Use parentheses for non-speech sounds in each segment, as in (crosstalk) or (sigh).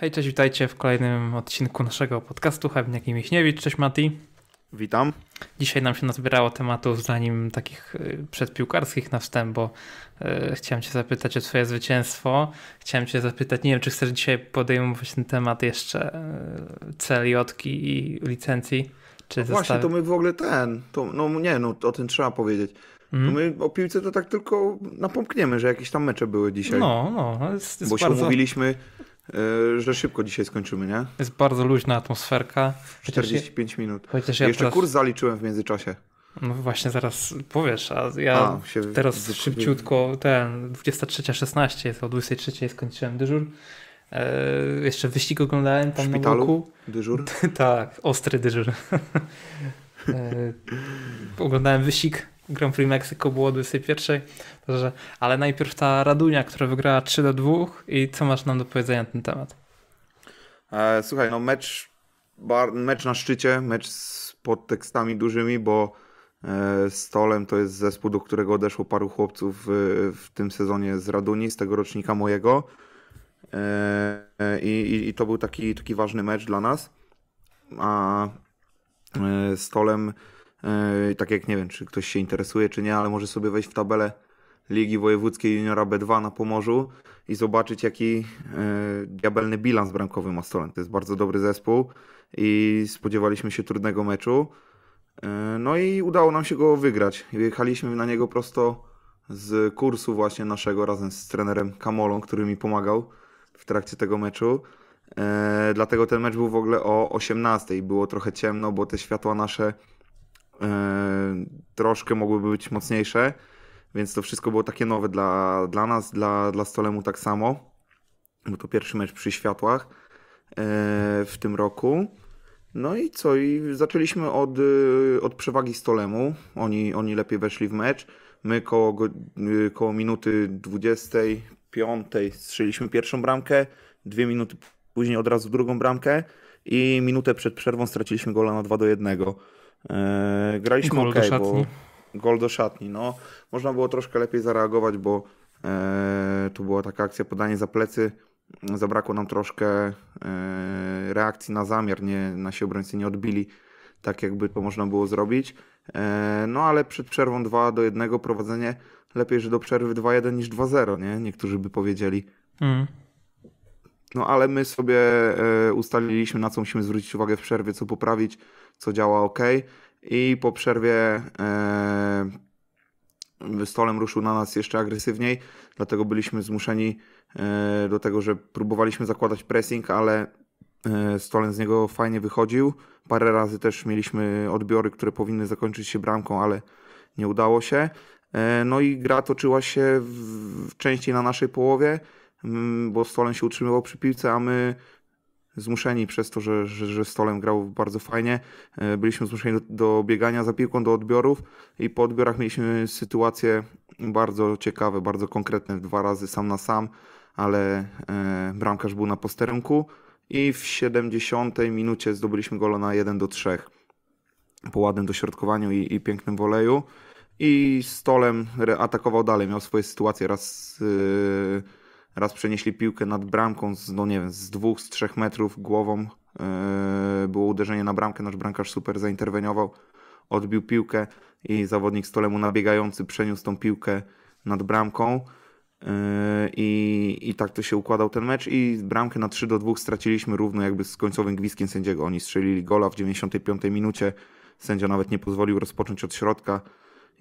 Hej, cześć, witajcie w kolejnym odcinku naszego podcastu Hebniak i Miśniewicz. Cześć Mati. Witam. Dzisiaj nam się nazbierało tematów, zanim takich y, przedpiłkarskich na wstęp, bo yy, chciałem Cię zapytać o Twoje zwycięstwo. Chciałem Cię zapytać, nie wiem, czy chcesz dzisiaj podejmować ten temat jeszcze yy, celi, i licencji? Czy no właśnie, to my w ogóle ten, to, no nie, no o tym trzeba powiedzieć. Mm. my o piłce to tak tylko napomkniemy, że jakieś tam mecze były dzisiaj. No, no. no jest, jest Bo bardzo... się umówiliśmy, E, że szybko dzisiaj skończymy, nie? Jest bardzo luźna atmosferka. Chociaż 45 je... minut. Chociaż ja Jeszcze teraz... kurs zaliczyłem w międzyczasie. No właśnie, zaraz powiesz, a ja a, teraz szybciutko, ten 23.16 jest, o 23.00 skończyłem dyżur. Eee, jeszcze wyścig oglądałem tam w szpitalu? na boku. dyżur? (laughs) tak, ostry dyżur. eee, (laughs) oglądałem wyścig Grand Prix Meksyku było 21, ale najpierw ta Radunia, która wygrała 3 do 2 i co masz nam do powiedzenia na ten temat? E, słuchaj, no mecz, bar, mecz na szczycie, mecz z podtekstami dużymi, bo e, Stolem to jest zespół, do którego odeszło paru chłopców w, w tym sezonie z Raduni, z tego rocznika mojego. E, e, I, I, to był taki, taki ważny mecz dla nas. A e, stolem Yy, tak jak nie wiem, czy ktoś się interesuje, czy nie, ale może sobie wejść w tabelę Ligi Wojewódzkiej Juniora B2 na Pomorzu i zobaczyć, jaki yy, diabelny bilans bramkowy ma Stolen. To jest bardzo dobry zespół i spodziewaliśmy się trudnego meczu. Yy, no i udało nam się go wygrać. Jechaliśmy na niego prosto z kursu właśnie naszego razem z trenerem Kamolą, który mi pomagał w trakcie tego meczu. Dlatego ten mecz był w ogóle o 18. Było trochę ciemno, bo te światła nasze E, troszkę mogłyby być mocniejsze, więc to wszystko było takie nowe dla, dla nas, dla, dla Stolemu tak samo, bo to pierwszy mecz przy światłach e, w tym roku. No i co? I zaczęliśmy od, e, od przewagi Stolemu. Oni, oni lepiej weszli w mecz. My koło, koło minuty 25 strzeliśmy pierwszą bramkę, dwie minuty później od razu drugą bramkę i minutę przed przerwą straciliśmy gola na 2 do 1. Eee, graliśmy gol okay, do szatni. bo gol do szatni. No, można było troszkę lepiej zareagować, bo eee, tu była taka akcja podanie za plecy. Zabrakło nam troszkę eee, reakcji na zamiar, nie, nasi obrońcy nie odbili tak jakby to można było zrobić. E, no ale przed przerwą 2 do 1 prowadzenie lepiej, że do przerwy 2-1 niż 2-0, nie? Niektórzy by powiedzieli. Mm. No ale my sobie e, ustaliliśmy, na co musimy zwrócić uwagę w przerwie, co poprawić, co działa ok. I po przerwie e, stolem ruszył na nas jeszcze agresywniej, dlatego byliśmy zmuszeni e, do tego, że próbowaliśmy zakładać pressing, ale stolem z niego fajnie wychodził. Parę razy też mieliśmy odbiory, które powinny zakończyć się bramką, ale nie udało się. No i gra toczyła się w, częściej na naszej połowie. Mm, bo Stolem się utrzymywał przy piłce, a my zmuszeni przez to, że, że, że Stolem grał bardzo fajnie, e, byliśmy zmuszeni do, do biegania za piłką, do odbiorów i po odbiorach mieliśmy sytuacje bardzo ciekawe, bardzo konkretne, dwa razy sam na sam, ale e, bramkarz był na posterunku i w 70 minucie zdobyliśmy golo na 1 do 3 po ładnym dośrodkowaniu i, i pięknym woleju i Stolem atakował dalej, miał swoje sytuacje, raz... Yy, Raz przenieśli piłkę nad bramką z, no nie wiem, z dwóch, z trzech metrów głową. Yy, było uderzenie na bramkę, nasz bramkarz super zainterweniował, odbił piłkę i zawodnik stolemu nabiegający przeniósł tą piłkę nad bramką. E, I, I tak to się układał ten mecz i bramkę na 3 do 2 straciliśmy równo jakby z końcowym gwizdkiem sędziego. Oni strzelili gola w 95 minucie, sędzia nawet nie pozwolił rozpocząć od środka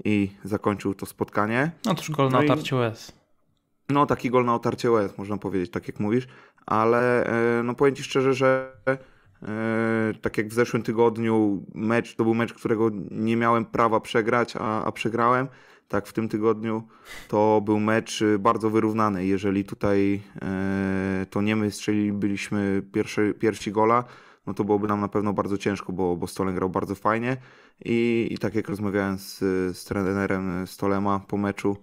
i zakończył to spotkanie. No też gol no na tarcie no, taki gol na otarcie łez, można powiedzieć, tak jak mówisz, ale e, no powiem Ci szczerze, że e, tak jak w zeszłym tygodniu mecz, to był mecz, którego nie miałem prawa przegrać, a, a przegrałem, tak w tym tygodniu to był mecz y, bardzo wyrównany. Jeżeli tutaj e, to nie my strzelilibyśmy pierwszy, pierwsi gola, no to byłoby nam na pewno bardzo ciężko, bo, bo Stolen grał bardzo fajnie i, i tak jak rozmawiałem z, z trenerem Stolema po meczu,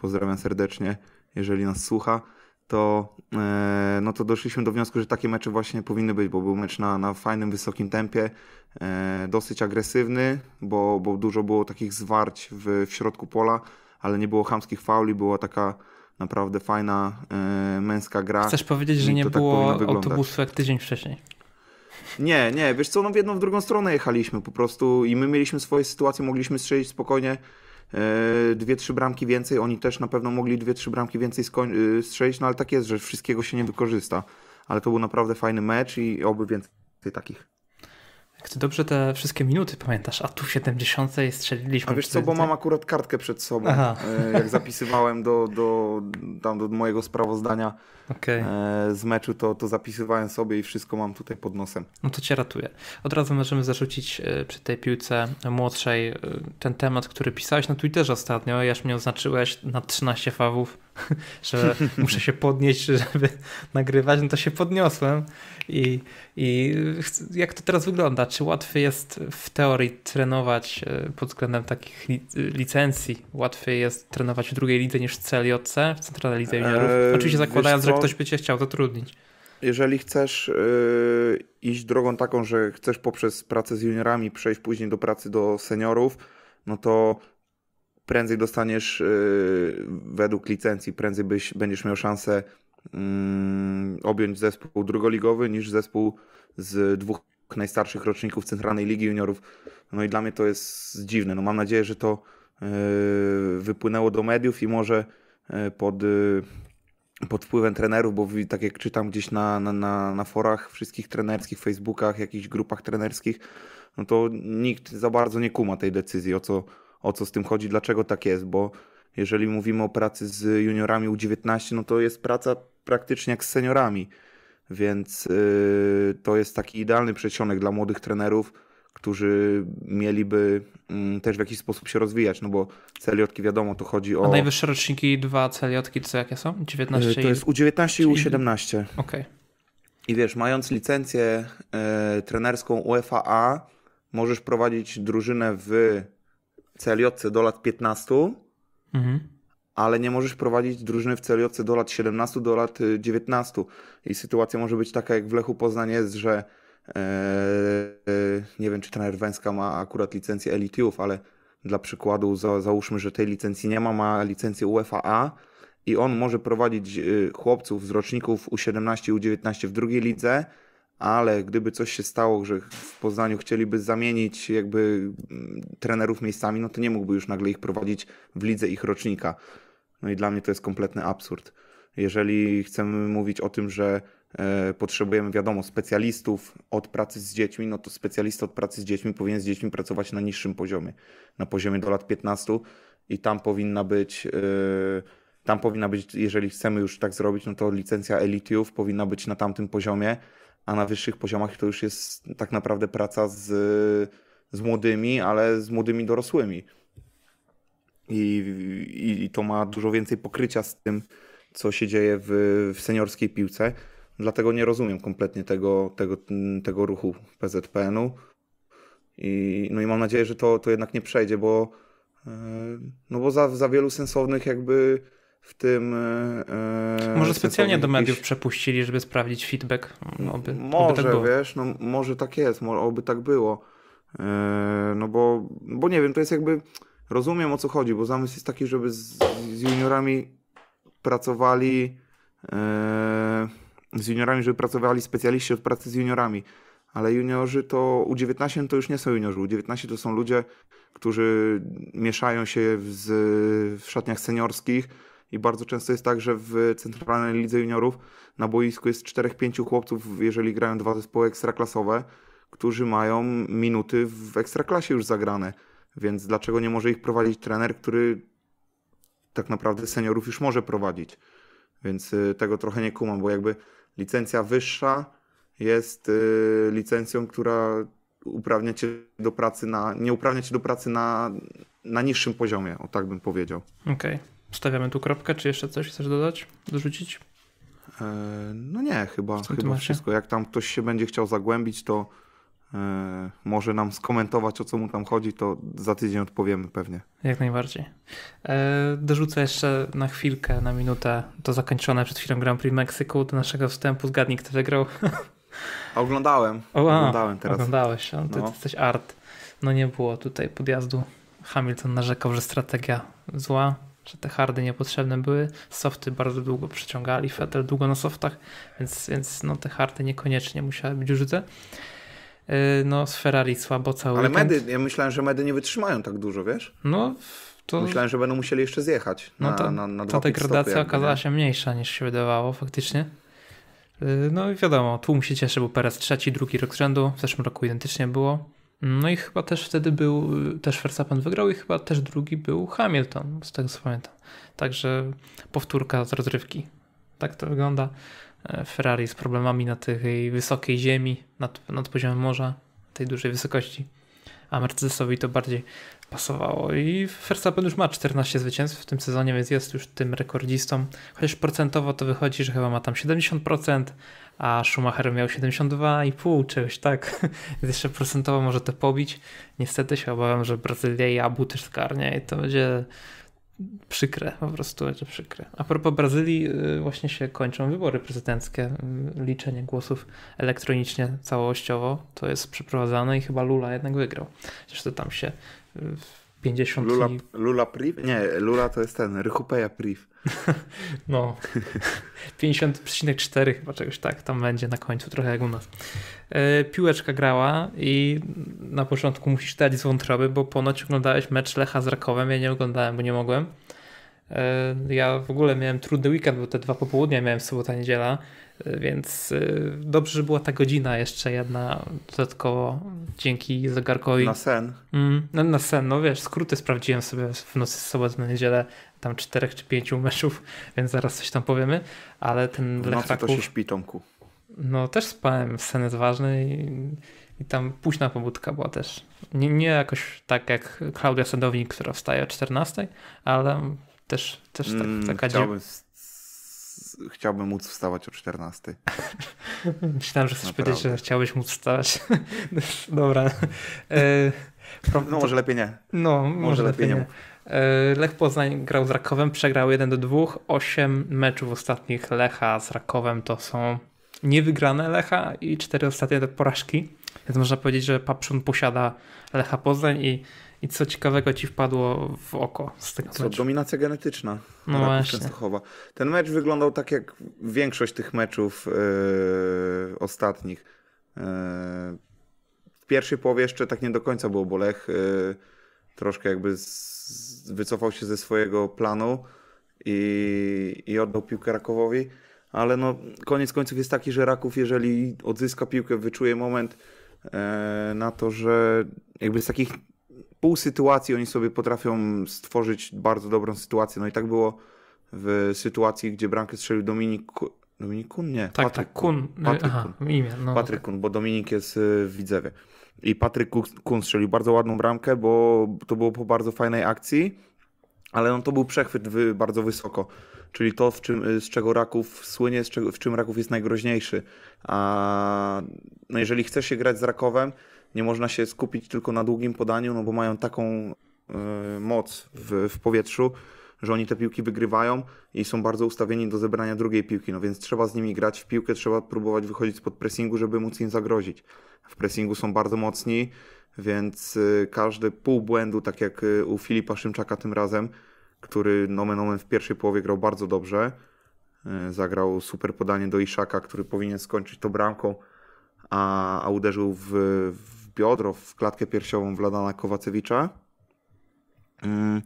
pozdrawiam serdecznie, jeżeli nas słucha, to, e, no to doszliśmy do wniosku, że takie mecze właśnie powinny być, bo był mecz na, na fajnym, wysokim tempie, e, dosyć agresywny, bo, bo dużo było takich zwarć w, w środku pola, ale nie było chamskich fauli, była taka naprawdę fajna e, męska gra. Chcesz powiedzieć, że nie tak było tak autobusu jak tydzień wcześniej? Nie, nie, wiesz co, no w jedną, w drugą stronę jechaliśmy po prostu i my mieliśmy swoje sytuacje, mogliśmy strzelić spokojnie E, dwie, trzy bramki więcej, oni też na pewno mogli dwie, trzy bramki więcej e, strzelić, no ale tak jest, że wszystkiego się nie wykorzysta. Ale to był naprawdę fajny mecz i oby więcej takich. Jak ty dobrze te wszystkie minuty pamiętasz, a tu w 70 strzeliliśmy. A wiesz co, bo mam akurat kartkę przed sobą, Aha. E, jak zapisywałem do, do, tam do mojego sprawozdania okay. E, z meczu, to, to zapisywałem sobie i wszystko mam tutaj pod nosem. No to cię ratuje. Od razu możemy zarzucić e, przy tej piłce młodszej e, ten temat, który pisałeś na Twitterze ostatnio, aż mnie oznaczyłeś na 13 fawów, (laughs) że (laughs) muszę się podnieść, żeby nagrywać, no to się podniosłem i, i jak to teraz wygląda? Czy łatwiej jest w teorii trenować pod względem takich licencji? Łatwiej jest trenować w drugiej lidze niż w CLJC, w Centralnej Lidze Juniorów? Oczywiście zakładając, że no, ktoś by cię chciał zatrudnić. Jeżeli chcesz yy, iść drogą taką, że chcesz poprzez pracę z juniorami przejść później do pracy do seniorów, no to prędzej dostaniesz yy, według licencji, prędzej byś, będziesz miał szansę yy, objąć zespół drugoligowy niż zespół z dwóch najstarszych roczników Centralnej Ligi Juniorów. No i dla mnie to jest dziwne. No mam nadzieję, że to y, wypłynęło do mediów i może y, pod y, pod wpływem trenerów, bo tak jak czytam gdzieś na, na, na, na forach wszystkich trenerskich, Facebookach, jakichś grupach trenerskich, no to nikt za bardzo nie kuma tej decyzji, o co, o co z tym chodzi, dlaczego tak jest, bo jeżeli mówimy o pracy z juniorami U19, no to jest praca praktycznie jak z seniorami, więc yy, to jest taki idealny przedsionek dla młodych trenerów, którzy mieliby mm, też w jakiś sposób się rozwijać, no bo celiotki wiadomo, to chodzi o... A najwyższe roczniki, dwa celiotki, co jakie są? 19 e, To jest U19 i U17. Okej. Okay. I wiesz, mając licencję e, trenerską UEFA możesz prowadzić drużynę w celiotce do lat 15, mhm. ale nie możesz prowadzić drużyny w celiotce do lat 17, do lat 19. E, I sytuacja może być taka, jak w Lechu Poznań jest, że E, e, nie wiem, czy trener Węska ma akurat licencję Elitiów, ale dla przykładu za, załóżmy, że tej licencji nie ma, ma licencję UEFA i on może prowadzić e, chłopców z roczników U17 U19 w drugiej lidze, ale gdyby coś się stało, że w Poznaniu chcieliby zamienić jakby mm, trenerów miejscami, no to nie mógłby już nagle ich prowadzić w lidze ich rocznika. No i dla mnie to jest kompletny absurd. Jeżeli chcemy mówić o tym, że E, potrzebujemy, wiadomo, specjalistów od pracy z dziećmi, no to specjalista od pracy z dziećmi powinien z dziećmi pracować na niższym poziomie, na poziomie do lat 15 i tam powinna być, e, tam powinna być, jeżeli chcemy już tak zrobić, no to licencja elitiów powinna być na tamtym poziomie, a na wyższych poziomach to już jest tak naprawdę praca z, z młodymi, ale z młodymi dorosłymi. I, i, i to ma dużo więcej pokrycia z tym, co się dzieje w, w seniorskiej piłce. Dlatego nie rozumiem kompletnie tego, tego, tego ruchu PZPN-u. I, no i mam nadzieję, że to, to jednak nie przejdzie, bo, e, no bo za, za wielu sensownych jakby w tym. E, e może specjalnie do mediów jakiś... przepuścili, żeby sprawdzić feedback. No, oby, może, oby tak było. wiesz, no, może tak jest, może, oby tak było. E, no bo, bo nie wiem, to jest jakby. Rozumiem o co chodzi, bo zamysł jest taki, żeby z, z juniorami pracowali. E, z juniorami, żeby pracowali specjaliści od pracy z juniorami. Ale juniorzy to U19 to już nie są juniorzy. U19 to są ludzie, którzy mieszają się z, w szatniach seniorskich i bardzo często jest tak, że w centralnej lidze juniorów na boisku jest 4-5 chłopców, jeżeli grają dwa zespoły ekstraklasowe, którzy mają minuty w ekstraklasie już zagrane. Więc dlaczego nie może ich prowadzić trener, który tak naprawdę seniorów już może prowadzić? Więc y, tego trochę nie kumam, bo jakby Licencja wyższa jest y, licencją, która uprawnia cię do pracy na, nie uprawnia cię do pracy na, na niższym poziomie, o tak bym powiedział. Okej. Okay. Stawiamy tu kropkę, czy jeszcze coś chcesz dodać, dorzucić? E, no nie, chyba, chyba wszystko. Jak tam ktoś się będzie chciał zagłębić, to E, może nam skomentować, o co mu tam chodzi, to za tydzień odpowiemy pewnie. Jak najbardziej. E, dorzucę jeszcze na chwilkę, na minutę to zakończone przed chwilą Grand Prix Meksyku do naszego wstępu. Zgadnij, kto wygrał. (laughs) Oglądałem. O, oglądałem teraz. Oglądałeś, no, ty, ty jesteś art. No nie było tutaj podjazdu. Hamilton narzekał, że strategia zła, że te hardy niepotrzebne były. Softy bardzo długo przyciągali, Fetel długo na softach, więc, więc no, te hardy niekoniecznie musiały być użyte. Y, no z Ferrari słabo cały Ale weekend. medy, ja myślałem, że medy nie wytrzymają tak dużo, wiesz? No, to... Myślałem, że będą musieli jeszcze zjechać no na, no to, na, na Ta degradacja okazała się mniejsza niż się wydawało faktycznie. Y, no i wiadomo, tłum się cieszy, bo Perez trzeci, drugi rok z rzędu, w zeszłym roku identycznie było. No i chyba też wtedy był, y, też Verstappen wygrał i chyba też drugi był Hamilton, z tego co pamiętam. Także powtórka z rozrywki. Tak to wygląda. E, Ferrari z problemami na tej wysokiej ziemi, nad, nad poziomem morza, tej dużej wysokości, a Mercedesowi to bardziej pasowało. I Verstappen już ma 14 zwycięstw w tym sezonie, więc jest już tym rekordzistą. Chociaż procentowo to wychodzi, że chyba ma tam 70%, a Schumacher miał 72,5 czegoś, tak? (laughs) Więc jeszcze procentowo może to pobić. Niestety się obawiam, że Brazylia i Abu też zgarnie i to będzie przykre, po prostu że przykre. A propos Brazylii, y, właśnie się kończą wybory prezydenckie, y, liczenie głosów elektronicznie, całościowo, to jest przeprowadzane i chyba Lula jednak wygrał. Zresztą tam się 50... Y, Lula, Lula Priv? Nie, Lula to jest ten, Rychupeja Priv. (laughs) No, 50,4 chyba czegoś tak tam będzie na końcu, trochę jak u nas. E, piłeczka grała i na początku musisz dać z wątroby, bo ponoć oglądałeś mecz Lecha z Rakowem, ja nie oglądałem, bo nie mogłem. E, ja w ogóle miałem trudny weekend, bo te dwa popołudnia miałem sobota, niedziela, e, więc dobrze, że była ta godzina jeszcze jedna dodatkowo dzięki zegarkowi. Na sen. Mm, no, na sen, no wiesz, skróty sprawdziłem sobie w nocy z soboty na niedzielę, tam czterech czy pięciu meczów, (laughs) więc zaraz coś tam powiemy, ale ten w Lech Raków... to się śpi, Tomku. No też spałem, sen jest ważny i, i tam późna pobudka była też. Nie, nie jakoś tak jak Klaudia Sadownik, która wstaje o 14, ale też, też tak, mm, taka chciałbym, chciałbym móc wstawać o 14. (laughs) Myślałem, że chcesz Naprawdę. powiedzieć, że chciałbyś móc wstawać. (laughs) Dobra. E, no może lepiej nie. No, może, może lepiej, lepiej nie. nie. E, Lech Poznań grał z Rakowem, przegrał 1 do 2. 8 meczów ostatnich Lecha z Rakowem to są niewygrane Lecha i 4 ostatnie to porażki. Więc można powiedzieć, że Paprzon posiada Lecha Poznań i, i co ciekawego ci wpadło w oko z tego co, meczu? Dominacja genetyczna. No Częstochowa. Ten mecz wyglądał tak jak większość tych meczów yy, ostatnich. Yy, w pierwszej połowie jeszcze tak nie do końca było, bo Lech yy, troszkę jakby z wycofał się ze swojego planu i, i oddał piłkę Rakowowi. Ale no, koniec końców jest taki, że Raków, jeżeli odzyska piłkę, wyczuje moment e, na to, że jakby z takich pół sytuacji oni sobie potrafią stworzyć bardzo dobrą sytuację. No i tak było w sytuacji, gdzie bramkę strzelił Dominik Dominik Kun? Nie. Tak, Patryk tak, Kun. Patryk Kun. Aha, imię. No, Patryk okay. Tak. Kun, bo Dominik jest e, w Widzewie i Patryk Kun strzelił bardzo ładną bramkę, bo to było po bardzo fajnej akcji, ale no to był przechwyt bardzo wysoko, czyli to, w czym, z czego Raków słynie, z czego, w czym Raków jest najgroźniejszy. A no jeżeli chce się grać z Rakowem, nie można się skupić tylko na długim podaniu, no bo mają taką y, moc w, w powietrzu, że oni te piłki wygrywają i są bardzo ustawieni do zebrania drugiej piłki, no więc trzeba z nimi grać w piłkę, trzeba próbować wychodzić spod pressingu, żeby móc im zagrozić. W pressingu są bardzo mocni, więc y, każdy pół błędu, tak jak y, u Filipa Szymczaka tym razem, który nomen omen w pierwszej połowie grał bardzo dobrze, y, zagrał super podanie do Iszaka, który powinien skończyć to bramką, a, a uderzył w, w biodro, w klatkę piersiową Wladana Kowacewicza. Mm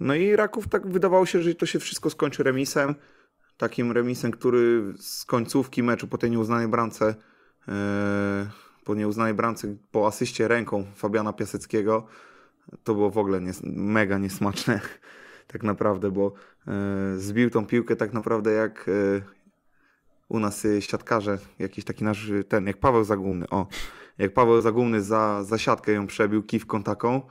no i Raków tak wydawało się, że to się wszystko skończy remisem. Takim remisem, który z końcówki meczu po tej nieuznanej bramce, yy, po nieuznanej bramce, po asyście ręką Fabiana Piaseckiego, to było w ogóle mega niesmaczne (laughs) tak naprawdę, bo yy, zbił tą piłkę tak naprawdę jak yy, u nas siatkarze, jakiś taki nasz, ten, jak Paweł Zagumny, o, jak Paweł Zagumny za, za siatkę ją przebił kiwką taką,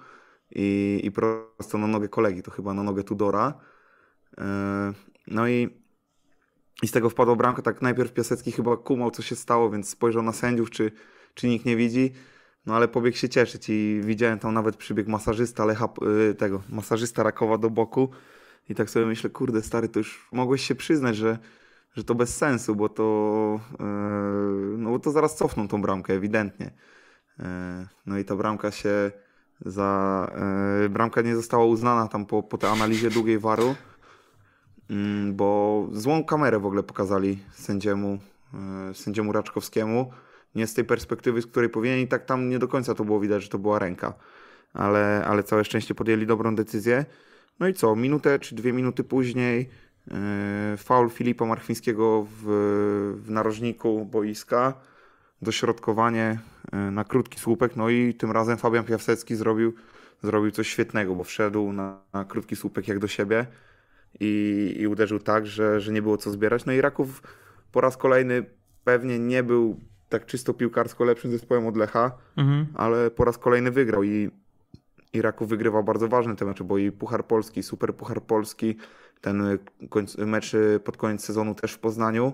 i, i prosto na nogę kolegi, to chyba na nogę Tudora. E, no i, i z tego wpadła bramka, tak najpierw Piasecki chyba kumał, co się stało, więc spojrzał na sędziów, czy, czy nikt nie widzi. No ale pobiegł się cieszyć i widziałem tam nawet przybieg masażysta Lecha, e, tego, masażysta Rakowa do boku i tak sobie myślę, kurde stary, to już mogłeś się przyznać, że, że to bez sensu, bo to, e, no bo to zaraz cofną tą bramkę, ewidentnie. no i ta bramka się za e, bramka nie została uznana tam po, po tej analizie długiej waru, mm, bo złą kamerę w ogóle pokazali sędziemu, e, sędziemu Raczkowskiemu. Nie z tej perspektywy, z której powinien i tak tam nie do końca to było widać, że to była ręka. Ale, ale całe szczęście podjęli dobrą decyzję. No i co, minutę czy dwie minuty później e, faul Filipa Marchwińskiego w, w narożniku boiska dośrodkowanie e, na krótki słupek, no i tym razem Fabian Piasecki zrobił, zrobił coś świetnego, bo wszedł na, na krótki słupek jak do siebie i, i uderzył tak, że, że nie było co zbierać. No i Raków po raz kolejny pewnie nie był tak czysto piłkarsko lepszym zespołem od Lecha, mhm. ale po raz kolejny wygrał i, i Raków wygrywał bardzo ważne te mecze, bo i Puchar Polski, Super Puchar Polski, ten końc, mecz pod koniec sezonu też w Poznaniu,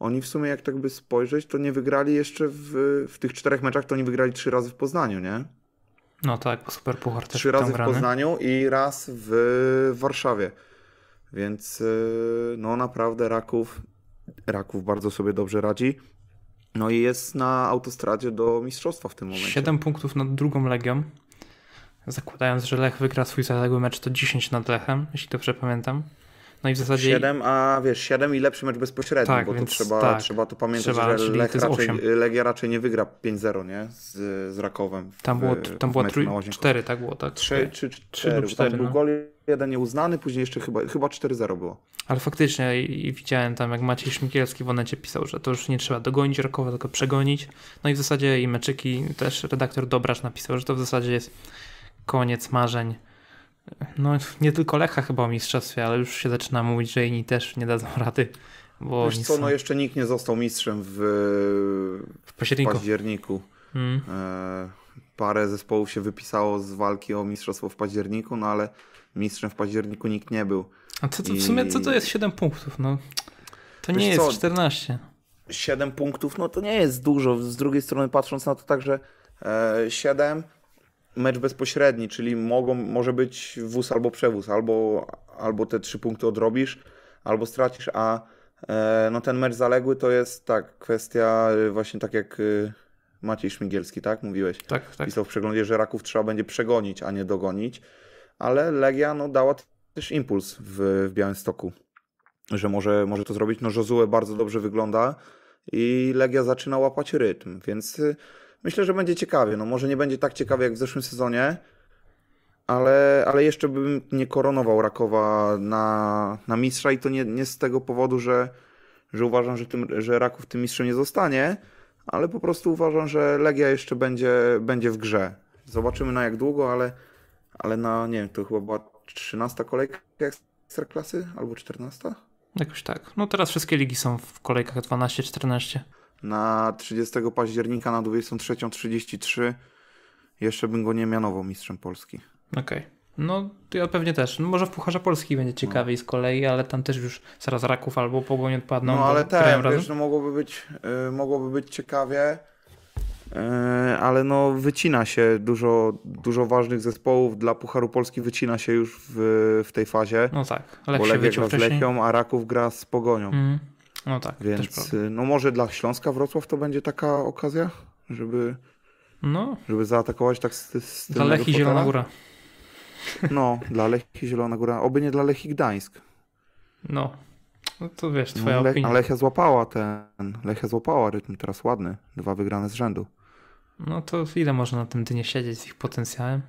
oni w sumie jak tak by spojrzeć, to nie wygrali jeszcze w, w tych czterech meczach, to nie wygrali trzy razy w Poznaniu, nie? No tak, super puchar też Trzy razy w Poznaniu i raz w Warszawie. Więc y, no naprawdę Raków, Raków bardzo sobie dobrze radzi. No i jest na autostradzie do mistrzostwa w tym momencie. Siedem punktów nad drugą Legią. Zakładając, że Lech wygra swój zaległy mecz, to 10 nad Lechem, jeśli dobrze pamiętam. No i w zasadzie... 7, a wiesz, 7 i lepszy mecz bezpośredni, tak, bo więc, to trzeba, tak. trzeba to pamiętać, trzeba, że Lech raczej, Legia raczej nie wygra 5-0, nie? Z, z Rakowem. tam było, tam było 3, 4, tak było, tak? 3, 3, 3, 3 lub 4. Tam no. był gol jeden nieuznany, później jeszcze chyba, chyba 4-0 było. Ale faktycznie i widziałem tam, jak Maciej Szmikielski w Onecie pisał, że to już nie trzeba dogonić Rakowa, tylko przegonić. No i w zasadzie i meczyki też redaktor Dobrasz napisał, że to w zasadzie jest koniec marzeń no, nie tylko Lecha chyba o mistrzostwie, ale już się zaczyna mówić, że inni też nie dadzą (laughs) rady. Bo Wiesz co, no są... no jeszcze nikt nie został mistrzem w, w październiku. październiku. Hmm. parę zespołów się wypisało z walki o mistrzostwo w październiku, no ale mistrzem w październiku nikt nie był. A co to, I... w sumie co to jest 7 punktów? No, to Wiesz nie jest co, 14. 7 punktów, no to nie jest dużo. Z drugiej strony patrząc na to także 7 e, mecz bezpośredni, czyli mogą, może być wóz albo przewóz, albo, albo te trzy punkty odrobisz, albo stracisz, a e, no ten mecz zaległy to jest tak, kwestia y, właśnie tak jak y, Maciej Szmigielski, tak? Mówiłeś. Tak, tak. Pisał w przeglądzie, że Raków trzeba będzie przegonić, a nie dogonić, ale Legia no, dała też impuls w, w Białymstoku, że może, może to zrobić. No Josue bardzo dobrze wygląda i Legia zaczyna łapać rytm, więc y, myślę, że będzie ciekawie. No może nie będzie tak ciekawie jak w zeszłym sezonie, ale, ale jeszcze bym nie koronował Rakowa na, na mistrza i to nie, nie z tego powodu, że, że uważam, że, tym, że Raków tym mistrzem nie zostanie, ale po prostu uważam, że Legia jeszcze będzie, będzie w grze. Zobaczymy na jak długo, ale, ale na, nie wiem, to chyba była 13 kolejka Ekstraklasy albo 14? Jakoś tak. No teraz wszystkie ligi są w kolejkach 12-14 na 30 października na 23.33 jeszcze bym go nie mianował mistrzem Polski. Okej. Okay. No, ja pewnie też. No, może w Pucharze Polski będzie ciekawiej no. z kolei, ale tam też już zaraz Raków albo Pogoń odpadną. No, ale też, tak, wiesz, no, mogłoby być, y, mogłoby być ciekawie, y, ale no wycina się dużo, dużo ważnych zespołów dla Pucharu Polski wycina się już w, w tej fazie. No tak, Lech bo się gra z Lechią, a Raków gra z Pogonią. Mm. No tak. Więc y, no może dla Śląska Wrocław to będzie taka okazja, żeby, no. żeby zaatakować tak z, z Dla Lechi Zielona Góra. No, dla Lechi Zielona Góra. Oby nie dla Lechi Gdańsk. No. No to wiesz, twoja no, Le opinia. Lechia złapała ten, Lechia złapała rytm teraz ładny. Dwa wygrane z rzędu. No to ile można na tym dnie siedzieć z ich potencjałem?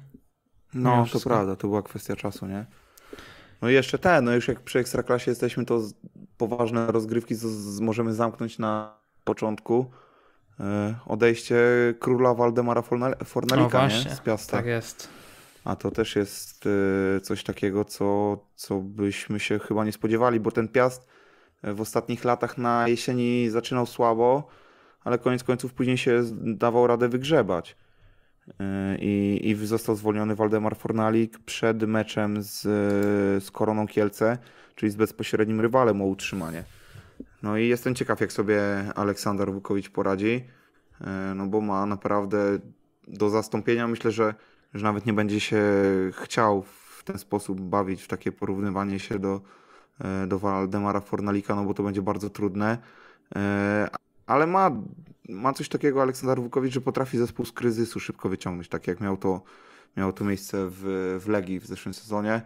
No, to prawda, to była kwestia czasu, nie? No i jeszcze ten, no już jak przy Ekstraklasie jesteśmy, to poważne rozgrywki z, z, możemy zamknąć na początku e, odejście króla Waldemara Fornalika no nie? z Piasta. Tak jest. A to też jest e, coś takiego, co, co byśmy się chyba nie spodziewali, bo ten Piast e, w ostatnich latach na jesieni zaczynał słabo, ale koniec końców później się dawał radę wygrzebać. E, I, I został zwolniony Waldemar Fornalik przed meczem z, z Koroną Kielce, czyli z bezpośrednim rywalem o utrzymanie. No i jestem ciekaw, jak sobie Aleksander Wukowicz poradzi, e, no bo ma naprawdę do zastąpienia. Myślę, że, że nawet nie będzie się chciał w ten sposób bawić w takie porównywanie się do, e, do Waldemara Fornalika, no bo to będzie bardzo trudne. Ale ma ma coś takiego Aleksander Wukowicz, że potrafi zespół z kryzysu szybko wyciągnąć, tak jak miał to, miało to miejsce w, w Legii w zeszłym sezonie,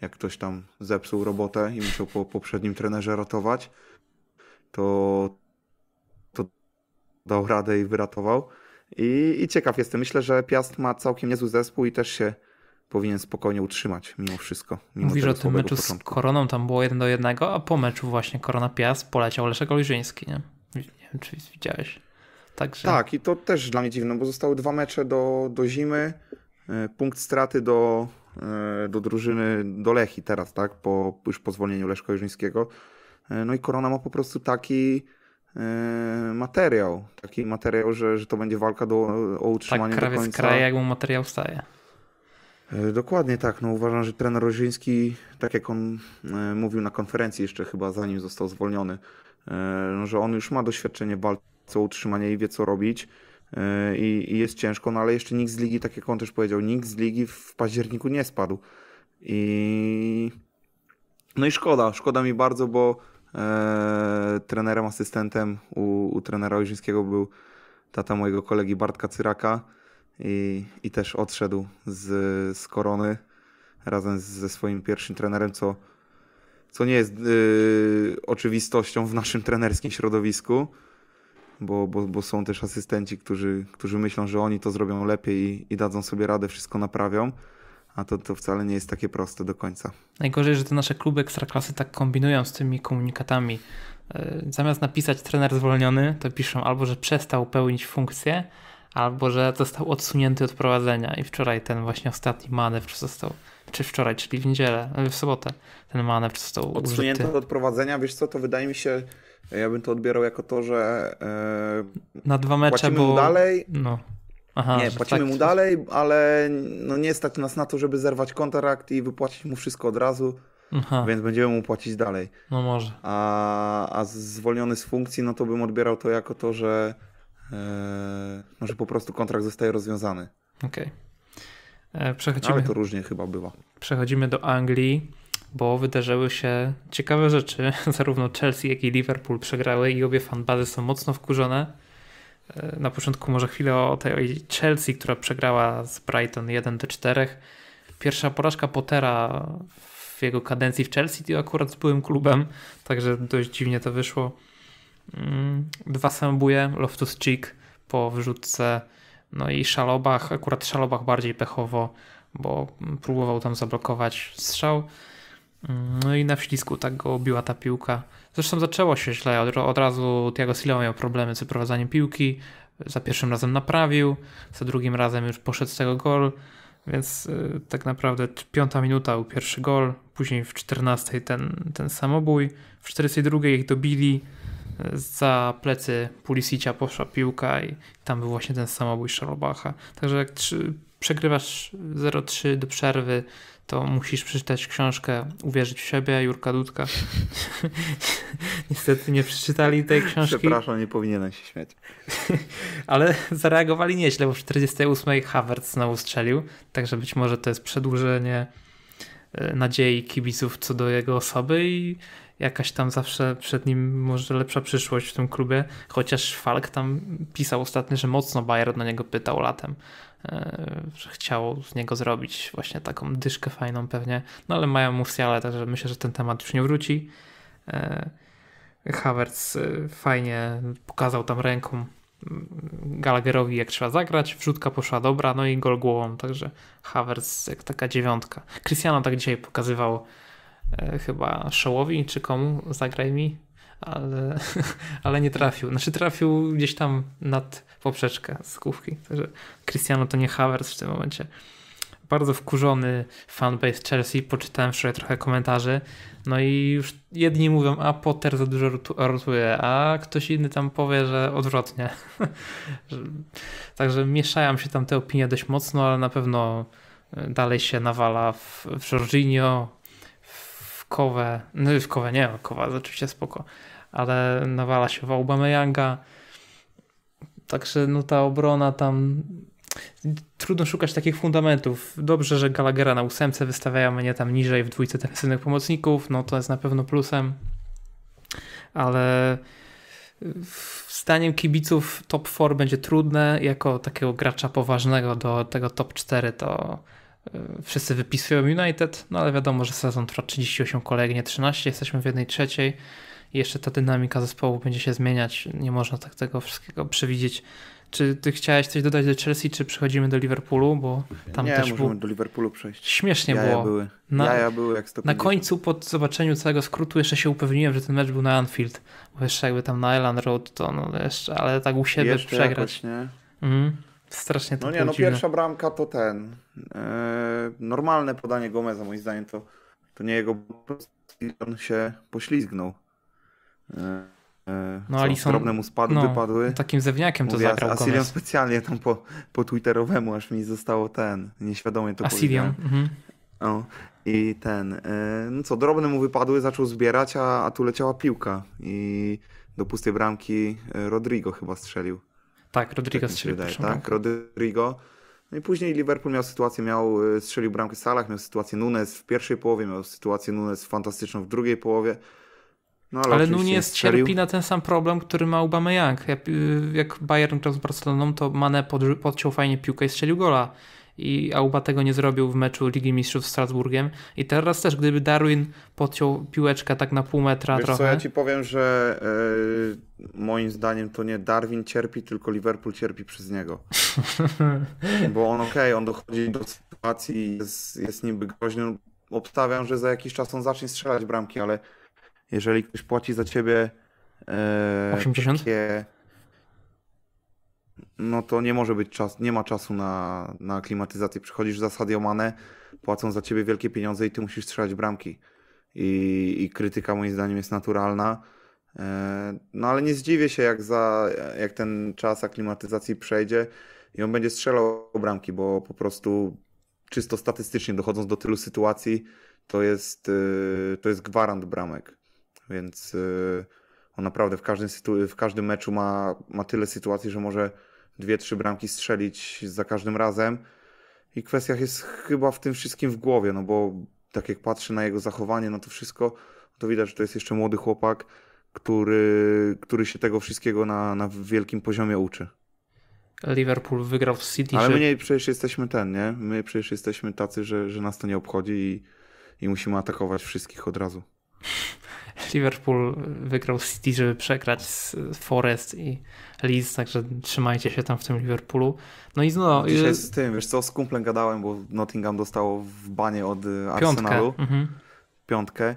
jak ktoś tam zepsuł robotę i musiał po poprzednim trenerze ratować, to, to dał radę i wyratował. I, I ciekaw jestem. Myślę, że Piast ma całkiem niezły zespół i też się powinien spokojnie utrzymać mimo wszystko. Mimo Mówisz o tym meczu początku. z Koroną, tam było 1 do 1, a po meczu właśnie Korona Piast poleciał Leszek Olżyński, nie? Nie wiem, czy widziałeś. Także... Tak, i to też dla mnie dziwne, bo zostały dwa mecze do, do zimy, e, punkt straty do, e, do drużyny, do Lechi teraz, tak, po, już po zwolnieniu Leszko Jerzyńskiego. E, no i Korona ma po prostu taki materiał, taki materiał, że, że to będzie walka do, o tak, utrzymanie tak, krawiec do końca. kraje, jak mu materiał staje. Dokładnie tak. No uważam, że trener Roziński, tak jak on mówił na konferencji jeszcze chyba zanim został zwolniony, no, że on już ma doświadczenie walki co utrzymanie i wie co robić. E, I, i, jest ciężko, no ale jeszcze nikt z ligi, tak jak on też powiedział, nikt z ligi w październiku nie spadł. I no i szkoda, szkoda mi bardzo, bo e, trenerem, asystentem u, u trenera Ojrzyńskiego był tata mojego kolegi Bartka Cyraka i, i też odszedł z, z Korony razem ze swoim pierwszym trenerem, co, co nie jest y, oczywistością w naszym trenerskim środowisku bo, bo, bo są też asystenci, którzy, którzy myślą, że oni to zrobią lepiej i, i dadzą sobie radę, wszystko naprawią a to, to wcale nie jest takie proste do końca. Najgorzej, że te nasze kluby ekstraklasy tak kombinują z tymi komunikatami. E, zamiast napisać trener zwolniony, to piszą albo, że przestał pełnić funkcję, albo, że został odsunięty od prowadzenia. I wczoraj ten właśnie ostatni manewr został, czy wczoraj, czyli w niedzielę, w sobotę ten manewr został Odsunięty użyty. od prowadzenia, wiesz co, to wydaje mi się, E, ja bym to odbierał jako to, że e, na dwa mecze płacimy bo... mu dalej. No. Aha, nie, płacimy tak... mu dalej, ale no nie stać nas na to, żeby zerwać kontrakt i wypłacić mu wszystko od razu. Aha. Więc będziemy mu płacić dalej. No może. A, a zwolniony z funkcji, no to bym odbierał to jako to, że, e, no, że po prostu kontrakt zostaje rozwiązany. Okej. Okay. E, przechodzimy, Ale to różnie chyba bywa. Przechodzimy do Anglii bo wydarzyły się ciekawe rzeczy. (laughs) Zarówno Chelsea, jak i Liverpool przegrały i obie fanbazy są mocno wkurzone. E, na początku może chwilę o tej Chelsea, która przegrała z Brighton 1 do 4. Pierwsza porażka Pottera w jego kadencji w Chelsea, to akurat z byłym klubem, także dość dziwnie to wyszło. Mm, dwa samobuje, Loftus Cheek po wrzutce, no i Szalobach, akurat Szalobach bardziej pechowo, bo próbował tam zablokować strzał. No i na wślizgu tak go biła ta piłka. Zresztą zaczęło się źle, od, od razu Tiago Silva miał problemy z wyprowadzaniem piłki, za pierwszym razem naprawił, za drugim razem już poszedł z tego gol, więc y, tak naprawdę piąta minuta był pierwszy gol, później w 14 ten, ten samobój, w 42 ich dobili, za plecy Pulisicia poszła piłka i tam był właśnie ten samobój Szalobacha. Także jak trzy, przegrywasz 0-3 do przerwy, to musisz przeczytać książkę Uwierzyć w siebie Jurka Dudka. (laughs) Niestety nie przeczytali tej książki. Przepraszam, nie powinienem się śmiać. (laughs) Ale zareagowali nieźle, bo w 48 Havertz znowu strzelił, także być może to jest przedłużenie e, nadziei kibiców co do jego osoby i jakaś tam zawsze przed nim może lepsza przyszłość w tym klubie, chociaż Falk tam pisał ostatnio, że mocno Bayern na niego pytał latem, E, że chciał z niego zrobić właśnie taką dyszkę fajną pewnie, no ale mają Musiale, także myślę, że ten temat już nie wróci. E, Havertz e, fajnie pokazał tam ręką mm, Gallagherowi jak trzeba zagrać, wrzutka poszła dobra, no i gol głową, także Havertz jak taka dziewiątka. Cristiano tak dzisiaj pokazywał chyba Szołowi czy komu, zagraj mi, ale, (laughs) ale nie trafił. Znaczy trafił gdzieś tam nad poprzeczkę z główki. Także Cristiano to nie Havertz w tym momencie. Bardzo wkurzony fanbase Chelsea, poczytałem wczoraj trochę komentarzy, no i już jedni mówią, a Potter za dużo rotuje, a ktoś inny tam powie, że odwrotnie. (laughs) Także mieszają się tam te opinie dość mocno, ale na pewno dalej się nawala w, w Jorginho, Kowę, no w Kowę nie, no Kowa jest oczywiście spoko, ale nawala się w Aubameyanga, także no ta obrona tam, trudno szukać takich fundamentów. Dobrze, że Gallaghera na ósemce wystawiają mnie tam niżej w dwójce defensywnych pomocników, no to jest na pewno plusem, ale zdaniem kibiców top 4 będzie trudne, jako takiego gracza poważnego do tego top 4 to Y, wszyscy wypisują United, no ale wiadomo, że sezon trwa 38 kolejek, nie 13, jesteśmy w jednej trzeciej i jeszcze ta dynamika zespołu będzie się zmieniać, nie można tak tego wszystkiego przewidzieć. Czy ty chciałeś coś dodać do Chelsea, czy przechodzimy do Liverpoolu, bo tam nie, też możemy był... do Liverpoolu przejść. Śmiesznie Jaja było. Były. Na, Jaja były jak 150. Na końcu po zobaczeniu całego skrótu jeszcze się upewniłem, że ten mecz był na Anfield, bo jeszcze jakby tam na Island Road to no jeszcze, ale tak u siebie jeszcze przegrać. Jakoś, nie? Mhm. Strasznie to No nie, no pierwsza bramka to ten. Yy, normalne podanie Gomeza, moim zdaniem, to, to nie jego. On się poślizgnął. Yy, no, co, drobne mu spadły, no, wypadły. Takim zewniakiem to Mówię, zagrał Asilion specjalnie tam po, po twitterowemu, aż mi zostało ten, nieświadomie to Asilion. Mhm. O, I ten, yy, no co, drobne mu wypadły, zaczął zbierać, a, a tu leciała piłka i do pustej bramki Rodrigo chyba strzelił. Tak, Rodrigo tak strzelił. Wydaje, tak, Rodrigo. No i później Liverpool miał sytuację, miał, e, strzelił bramkę Salah, miał sytuację Nunes w pierwszej połowie, miał sytuację Nunes fantastyczną w drugiej połowie. No, ale ale Nunes cierpi na ten sam problem, który ma Aubameyang. Jak, y, jak Bayern grał z Barceloną, to Mane podciął fajnie piłkę i strzelił gola i Auba tego nie zrobił w meczu Ligi Mistrzów z Strasburgiem. I teraz też, gdyby Darwin podciął piłeczkę tak na pół metra Wiesz trochę. Co, ja ci powiem, że yy, moim zdaniem to nie Darwin cierpi, tylko Liverpool cierpi przez niego. (laughs) Bo on okej, okay, on dochodzi do sytuacji, jest, jest niby groźny. Obstawiam, że za jakiś czas on zacznie strzelać bramki, ale jeżeli ktoś płaci za ciebie. Yy, e, 80? Takie, no to nie może być czas, nie ma czasu na, na klimatyzację. Przychodzisz za Sadio Mane, płacą za ciebie wielkie pieniądze i ty musisz strzelać bramki. I, i krytyka moim zdaniem jest naturalna. E, no ale nie zdziwię się, jak, za, jak ten czas aklimatyzacji przejdzie i on będzie strzelał bramki, bo po prostu czysto statystycznie dochodząc do tylu sytuacji, to jest, e, to jest gwarant bramek. Więc e, on naprawdę w każdym, w każdym meczu ma, ma tyle sytuacji, że może dwie, trzy bramki strzelić za każdym razem. I kwestia jest chyba w tym wszystkim w głowie, no bo tak jak patrzę na jego zachowanie, no to wszystko, to widać, że to jest jeszcze młody chłopak, który, który się tego wszystkiego na, na wielkim poziomie uczy. Liverpool wygrał w City. Ale my nie, przecież jesteśmy ten, nie? My przecież jesteśmy tacy, że, że nas to nie obchodzi i, i musimy atakować wszystkich od razu. (laughs) Liverpool wygrał City, żeby przegrać z Forest i Leeds, także trzymajcie się tam w tym Liverpoolu. No i znowu... No, dzisiaj y, z tym, wiesz co, z kumplem gadałem, bo Nottingham dostało w banie od y, Piątkę. Arsenalu. Mhm. Piątkę.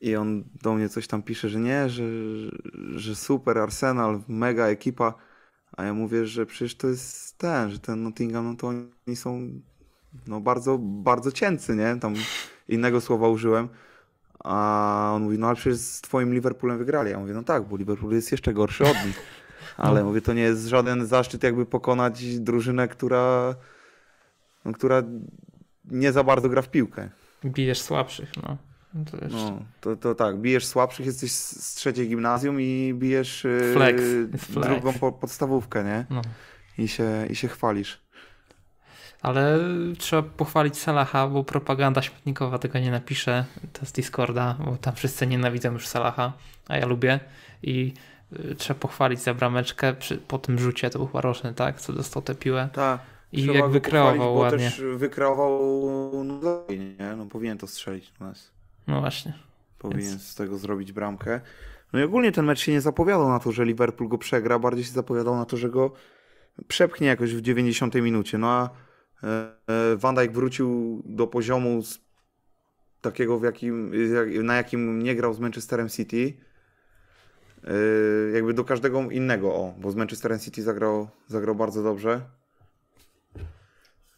I on do mnie coś tam pisze, że nie, że, że super, Arsenal, mega ekipa. A ja mówię, że przecież to jest ten, że ten Nottingham, no to oni są no bardzo, bardzo cięcy, nie? Tam innego słowa użyłem. A on mówi, no ale przecież z twoim Liverpoolem wygrali. Ja mówię, no tak, bo Liverpool jest jeszcze gorszy od nich. (laughs) Ale no. mówię, to nie jest żaden zaszczyt jakby pokonać drużynę, która, no, która nie za bardzo gra w piłkę. Bijesz słabszych, no. no to, jeszcze... no, to, to tak, bijesz słabszych, jesteś z trzeciej gimnazjum i bijesz y, flex, y, flex. drugą po, podstawówkę, nie? No. I, się, I się chwalisz. Ale trzeba pochwalić Salaha, bo propaganda śmietnikowa tego nie napisze. To jest Discorda, bo tam wszyscy nienawidzą już Salaha, a ja lubię. I y, trzeba pochwalić za brameczkę przy, po tym rzucie, to był Roszny, tak? Co dostał tę piłę. Tak. I jak wykreował bo ładnie. też wykreował, no, nie? no powinien to strzelić u nas. No właśnie. Powinien Więc... z tego zrobić bramkę. No i ogólnie ten mecz się nie zapowiadał na to, że Liverpool go przegra, bardziej się zapowiadał na to, że go przepchnie jakoś w 90 minucie. No a E, e, Van Dijk wrócił do poziomu takiego, jakim, na jakim nie grał z Manchesterem City. E, jakby do każdego innego, o, bo z Manchesterem City zagrał, zagrał bardzo dobrze.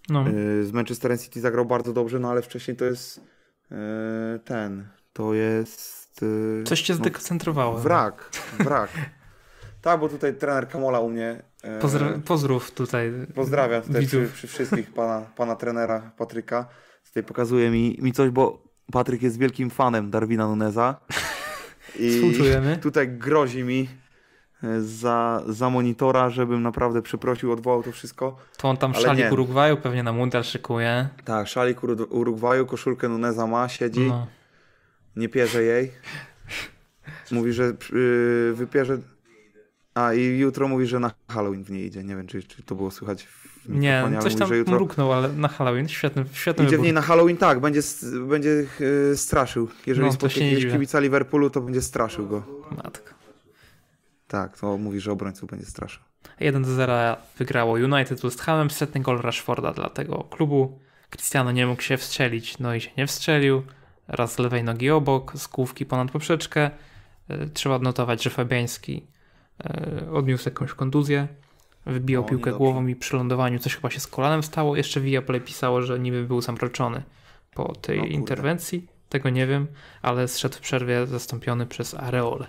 No. Z Manchesterem City zagrał bardzo dobrze, no ale wcześniej to jest ten, to jest... Coś cię no, zdekoncentrowało. No. Wrak, wrak. (laughs) tak, bo tutaj trener Kamola u mnie Pozdra e, pozdrów tutaj. Pozdrawiam tutaj przy, przy, wszystkich pana, pana trenera Patryka. Tutaj pokazuje mi, mi coś, bo Patryk jest wielkim fanem Darwina Nuneza. I Współczujemy. tutaj grozi mi e, za, za monitora, żebym naprawdę przeprosił, odwołał to wszystko. To on tam szalik nie. Urugwaju pewnie na mundial szykuje. Tak, szalik Urugwaju, koszulkę Nuneza ma, siedzi. No. Nie pierze jej. Mówi, że yy, wypierze a i jutro mówi, że na Halloween w niej idzie. Nie wiem, czy, czy to było słychać w Nie, coś tam mówi, jutro... mruknął, ale na Halloween. Świetny, świetny Idzie wybór. w niej na Halloween, tak. Będzie, będzie yy, straszył. Jeżeli no, spotka jakiegoś kibica Liverpoolu, to będzie straszył go. Matka. Tak, to mówi, że obrońców będzie straszył. 1 do 0 wygrało United West Hamem, setny gol Rashforda dla tego klubu. Cristiano nie mógł się wstrzelić, no i się nie wstrzelił. Raz z lewej nogi obok, z główki ponad poprzeczkę. E, trzeba odnotować, że Fabiański E, odniósł jakąś kontuzję, wybił piłkę głową i przy lądowaniu coś chyba się z kolanem stało. Jeszcze Viaplay pisało, że niby był zamroczony po tej no, interwencji. Tego nie wiem, ale zszedł w przerwie zastąpiony przez Areole.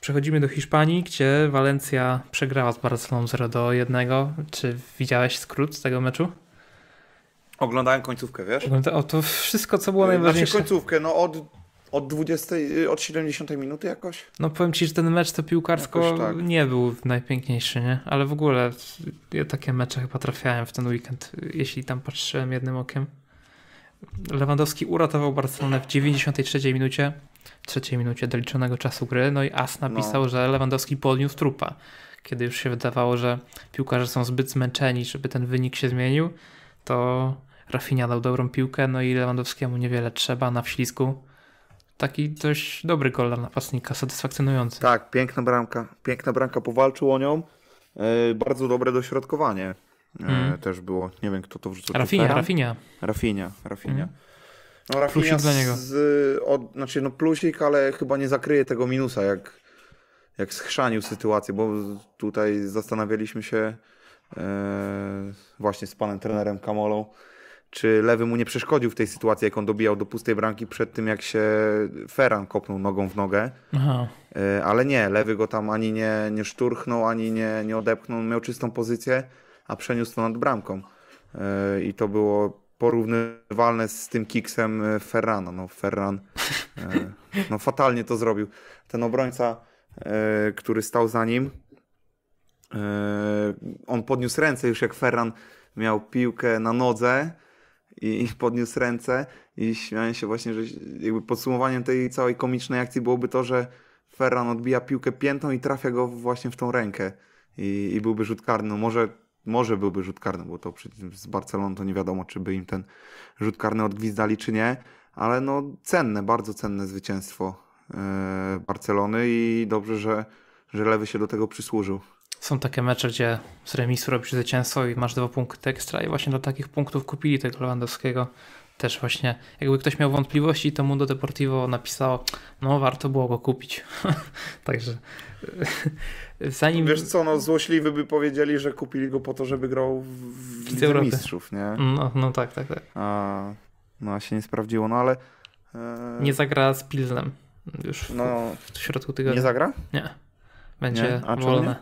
Przechodzimy do Hiszpanii, gdzie Walencja przegrała z Barceloną 0 do 1. Czy widziałeś skrót z tego meczu? Oglądałem końcówkę, wiesz? Oto o, to wszystko, co było znaczy najważniejsze. Znaczy końcówkę, no od od 20, y, od 70 minuty jakoś? No powiem ci, że ten mecz to piłkarsko tak. nie był najpiękniejszy, nie? Ale w ogóle ja takie mecze chyba trafiałem w ten weekend, jeśli tam patrzyłem jednym okiem. Lewandowski uratował Barcelonę w 93 minucie, trzeciej minucie doliczonego czasu gry, no i As napisał, no. że Lewandowski podniósł trupa. Kiedy już się wydawało, że piłkarze są zbyt zmęczeni, żeby ten wynik się zmienił, to Rafinha dał dobrą piłkę, no i Lewandowskiemu niewiele trzeba na wślizgu taki dość dobry gol dla napastnika, satysfakcjonujący. Tak, piękna bramka. Piękna bramka, powalczył o nią. Yy, bardzo dobre dośrodkowanie yy, mm. też było. Nie wiem, kto to wrzucił. Rafinia, Rafinia. rafinha rafinha Mm. No, plusik dla niego. Z, od, znaczy, no plusik, ale chyba nie zakryje tego minusa, jak, jak schrzanił sytuację, bo tutaj zastanawialiśmy się yy, właśnie z panem trenerem Kamolą, czy lewy mu nie przeszkodził w tej sytuacji, jak on dobijał do pustej bramki przed tym, jak się Ferran kopnął nogą w nogę. Aha. E, ale nie, lewy go tam ani nie, nie szturchnął, ani nie, nie odepchnął, miał czystą pozycję, a przeniósł to nad bramką. E, I to było porównywalne z tym kiksem e, Ferrana. No Ferran no, fatalnie to zrobił. Ten obrońca, który stał za nim, on podniósł ręce już jak Ferran miał piłkę na nodze i podniósł ręce i śmiałem się właśnie, że jakby podsumowaniem tej całej komicznej akcji byłoby to, że Ferran odbija piłkę piętą i trafia go właśnie w tą rękę i, i byłby rzut karny. No może, może byłby rzut karny, bo to z Barceloną to nie wiadomo, czy by im ten rzut karny odgwizdali, czy nie, ale no cenne, bardzo cenne zwycięstwo e, Barcelony i dobrze, że, że Lewy się do tego przysłużył są takie mecze, gdzie z remisu robisz zwycięstwo i masz dwa punkty ekstra i właśnie do takich punktów kupili tego Lewandowskiego. Też właśnie, jakby ktoś miał wątpliwości, to Mundo Deportivo napisało, no warto było go kupić. (laughs) Także (laughs) zanim... Wiesz co, no złośliwy by powiedzieli, że kupili go po to, żeby grał w Lidze Mistrzów, nie? No, no tak, tak, tak. A, no się nie sprawdziło, no ale... E... Nie zagra z Pilsen już w, no, w środku tygodnia. Nie zagra? Nie. Będzie nie? A, wolne.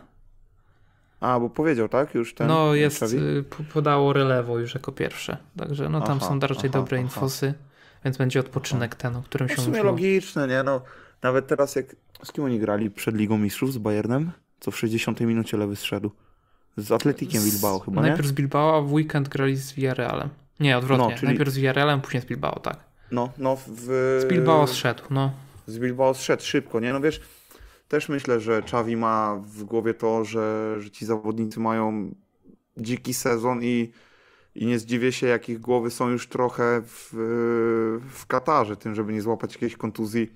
A, bo powiedział, tak? Już ten. No, jest, y, podało relewo już jako pierwsze. Także no tam aha, są raczej aha, dobre aha. infosy, więc będzie odpoczynek ten, o którym no, się mówi. W sumie logiczne, nie? No, nawet teraz jak. Z kim oni grali przed Ligą Mistrzów? Z Bayernem? Co w 60 minucie lewy zszedł. Z Atletikiem Bilbao chyba, najpierw nie? z Bilbao, a w weekend grali z Villarrealem. Nie, odwrotnie. No, czyli... Najpierw z Villarrealem, później z Bilbao, tak. No, no w... Z Bilbao zszedł, no. Z Bilbao zszedł szybko, nie? No wiesz, też myślę, że Czawi ma w głowie to, że, że ci zawodnicy mają dziki sezon i, i nie zdziwię się, jakich głowy są już trochę w, w Katarze, tym, żeby nie złapać jakiejś kontuzji,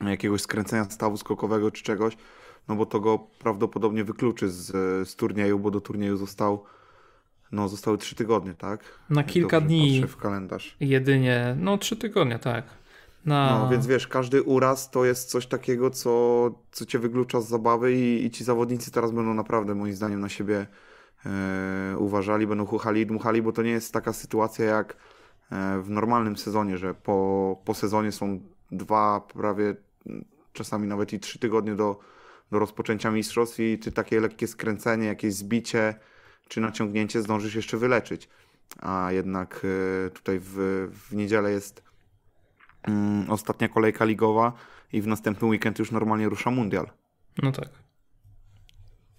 jakiegoś skręcenia stawu skokowego czy czegoś, no bo to go prawdopodobnie wykluczy z, z turnieju, bo do turnieju został no, zostały trzy tygodnie, tak? Na kilka Dobrze, dni. w kalendarz. Jedynie, no trzy tygodnie, tak. No. no. więc wiesz, każdy uraz to jest coś takiego, co, co cię wyklucza z zabawy i, i ci zawodnicy teraz będą naprawdę moim zdaniem na siebie e, uważali, będą chuchali i dmuchali, bo to nie jest taka sytuacja jak e, w normalnym sezonie, że po, po sezonie są dwa, prawie czasami nawet i trzy tygodnie do, do rozpoczęcia mistrzostw i ty takie lekkie skręcenie, jakieś zbicie czy naciągnięcie zdążysz jeszcze wyleczyć. A jednak e, tutaj w, w niedzielę jest mm, ostatnia kolejka ligowa i w następny weekend już normalnie rusza mundial. No tak.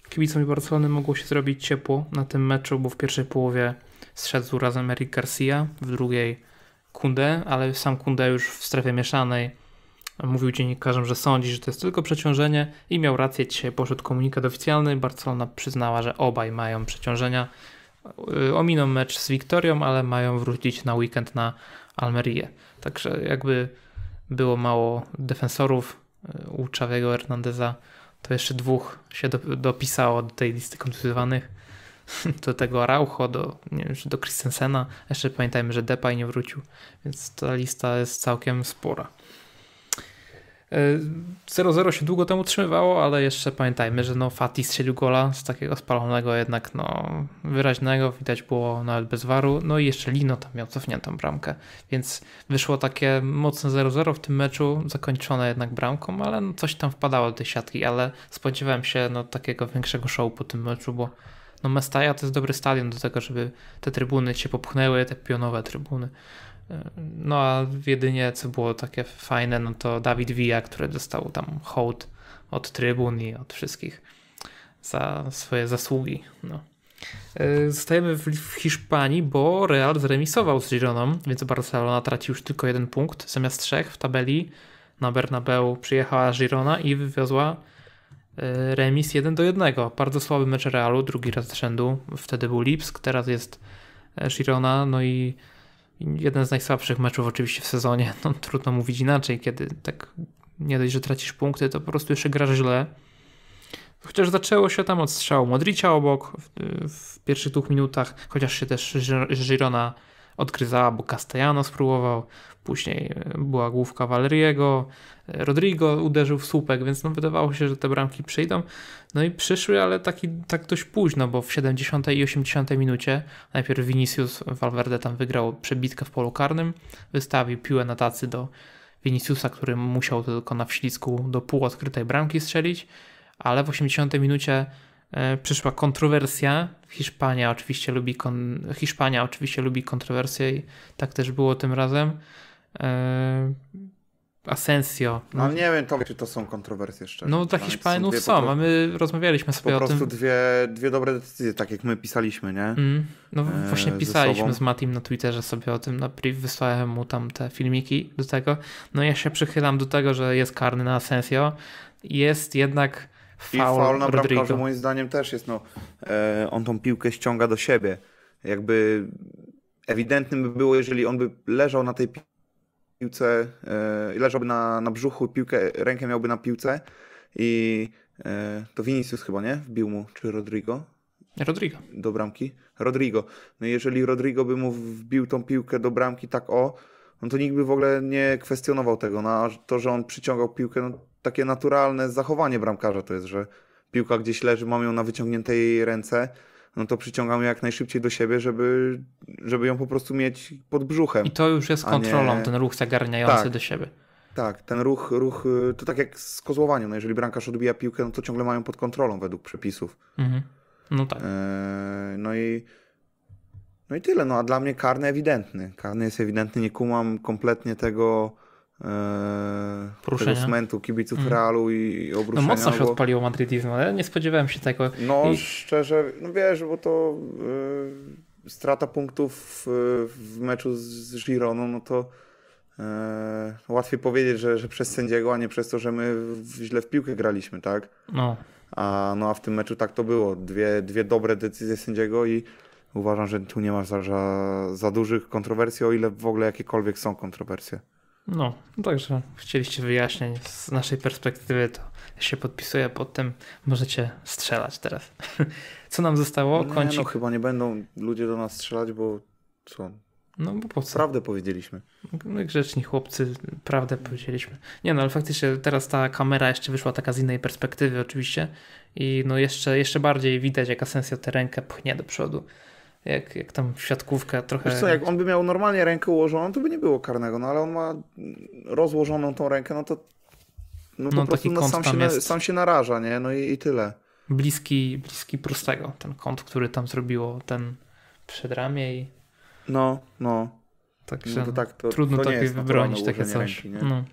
Kibicom Barcelony mogło się zrobić ciepło na tym meczu, bo w pierwszej połowie zszedł razem Eric Garcia, w drugiej Kunde, ale sam Kunde już w strefie mieszanej mówił dziennikarzom, że sądzi, że to jest tylko przeciążenie i miał rację. Dzisiaj poszedł komunikat oficjalny. Barcelona przyznała, że obaj mają przeciążenia. Y, ominą mecz z Wiktorią, ale mają wrócić na weekend na Almerię. Także jakby było mało defensorów y, u Czawiego Hernandeza, to jeszcze dwóch się dopisało do tej listy kontuzjowanych. (laughs) Do tego Araujo, do, nie wiem, do Christensena. Jeszcze pamiętajmy, że Depay nie wrócił, więc ta lista jest całkiem spora. 0-0 e, się długo temu utrzymywało, ale jeszcze pamiętajmy, że no Fati strzelił gola z takiego spalonego jednak no wyraźnego, widać było nawet bez waru, no i jeszcze Lino tam miał cofniętą bramkę, więc wyszło takie mocne 0-0 w tym meczu, zakończone jednak bramką, ale no coś tam wpadało do tej siatki, ale spodziewałem się no takiego większego show po tym meczu, bo no Mestaja to jest dobry stadion do tego, żeby te trybuny się popchnęły, te pionowe trybuny. No a jedynie co było takie fajne, no to Dawid Villa, który dostał tam hołd od trybun i od wszystkich za swoje zasługi. No. E, zostajemy w Hiszpanii, bo Real zremisował z Gironą, więc Barcelona traci już tylko jeden punkt zamiast trzech w tabeli. Na Bernabeu przyjechała Girona i wywiozła e, remis 1 do 1. Bardzo słaby mecz Realu, drugi raz z rzędu. Wtedy był Lipsk, teraz jest e, Girona, no i Jeden z najsłabszych meczów oczywiście w sezonie. (laughs) No, trudno mówić inaczej, kiedy tak nie dość, że tracisz punkty, to po prostu jeszcze grasz źle. Chociaż zaczęło się tam od strzału Modricia obok w, w pierwszych dwóch minutach, chociaż się też Girona odgryzała, bo Castellano spróbował, później była główka Valeriego, Rodrigo uderzył w słupek, więc no wydawało się, że te bramki przyjdą. No i przyszły, ale taki, tak dość późno, bo w 70 i 80 minucie najpierw Vinicius Valverde tam wygrał przebitkę w polu karnym, wystawił piłę na tacy do Viniciusa, który musiał tylko na wślizgu do półodkrytej bramki strzelić, ale w 80 minucie E, przyszła kontrowersja. Hiszpania oczywiście lubi, kon... Hiszpania oczywiście lubi kontrowersje i tak też było tym razem. E, Asensio. No, no nie wiem, to, czy to są kontrowersje jeszcze No dla Hiszpanów są, są. my rozmawialiśmy sobie o tym. Po prostu dwie, dwie dobre decyzje, tak jak my pisaliśmy, nie? Mm. No e, właśnie pisaliśmy z Matim na Twitterze sobie o tym, na no, priv wysłałem mu tam te filmiki do tego. No ja się przychylam do tego, że jest karny na Asensio. Jest jednak Foul, I foul na bramkarzu moim zdaniem też jest, no, e, on tą piłkę ściąga do siebie. Jakby ewidentnym by było, jeżeli on by leżał na tej piłce, e, leżałby na, na brzuchu, piłkę, rękę miałby na piłce i e, to Vinicius chyba, nie? Wbił mu, czy Rodrigo? Rodrigo. Do bramki? Rodrigo. No jeżeli Rodrigo by mu wbił tą piłkę do bramki tak o, no to nikt by w ogóle nie kwestionował tego. No, a to, że on przyciągał piłkę, no takie naturalne zachowanie bramkarza to jest, że piłka gdzieś leży, mam ją na wyciągniętej ręce, no to przyciągam ją jak najszybciej do siebie, żeby, żeby ją po prostu mieć pod brzuchem. I to już jest kontrolą, nie... ten ruch zagarniający tak, do siebie. Tak, ten ruch, ruch, to tak jak z kozłowaniem, no jeżeli bramkarz odbija piłkę, no to ciągle mają pod kontrolą według przepisów. Mhm. No tak. Eee, no i no i tyle, no a dla mnie karny ewidentny. Karny jest ewidentny, nie kumam kompletnie tego, E, Poruszenia. tego cmentu, kibiców mm. Realu i, no obruszenia. No mocno się bo... odpaliło madrytizm, ale nie spodziewałem się tego. No I... szczerze, no wiesz, bo to e, strata punktów w meczu z Gironą, no to e, łatwiej powiedzieć, że, że przez sędziego, a nie przez to, że my źle w piłkę graliśmy, tak? No. A, no a w tym meczu tak to było. Dwie, dwie dobre decyzje sędziego i uważam, że tu nie ma za, za, za dużych kontrowersji, o ile w ogóle jakiekolwiek są kontrowersje. No, no, także chcieliście wyjaśnień z naszej perspektywy, to się podpisuję pod tym. Możecie strzelać teraz. (laughs) Co nam zostało? No, No, chyba nie będą ludzie do nas strzelać, bo co? No bo po co? Prawdę powiedzieliśmy. My no grzeczni chłopcy, prawdę powiedzieliśmy. Nie no, ale faktycznie teraz ta kamera jeszcze wyszła taka z innej perspektywy oczywiście i no jeszcze, jeszcze bardziej widać jak Asensio tę rękę pchnie do przodu jak, jak tam siatkówka trochę... Wiesz co, jak on by miał normalnie rękę ułożoną, to by nie było karnego, no ale on ma rozłożoną tą rękę, no to no, no taki no po prostu no, sam, się, jest... sam się naraża, nie? No i, i tyle. Bliski, bliski prostego, ten kąt, który tam zrobiło, ten przedramie i... No, no. Także no to tak, to, trudno to takie wybronić, takie coś. Ręki, no.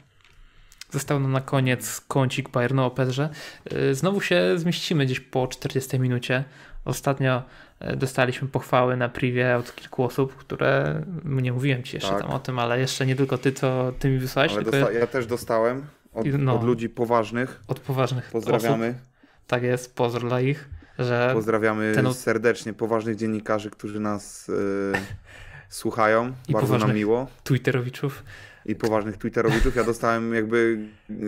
Został na koniec kącik Bayernu o Pedrze. Y, znowu się zmieścimy gdzieś po 40 minucie. Ostatnio e, dostaliśmy pochwały na priwie od kilku osób, które nie mówiłem ci jeszcze tak. tam o tym, ale jeszcze nie tylko ty, co ty mi wysłałeś. Ale tylko... Ja też dostałem od, no, od, ludzi poważnych. Od poważnych. Pozdrawiamy. Osób. Tak jest, pozdro dla ich. Że Pozdrawiamy ten... serdecznie poważnych dziennikarzy, którzy nas yy, słuchają. I Bardzo nam miło. Twitterowiczów. I poważnych Twitterowiczów. Ja dostałem jakby yy,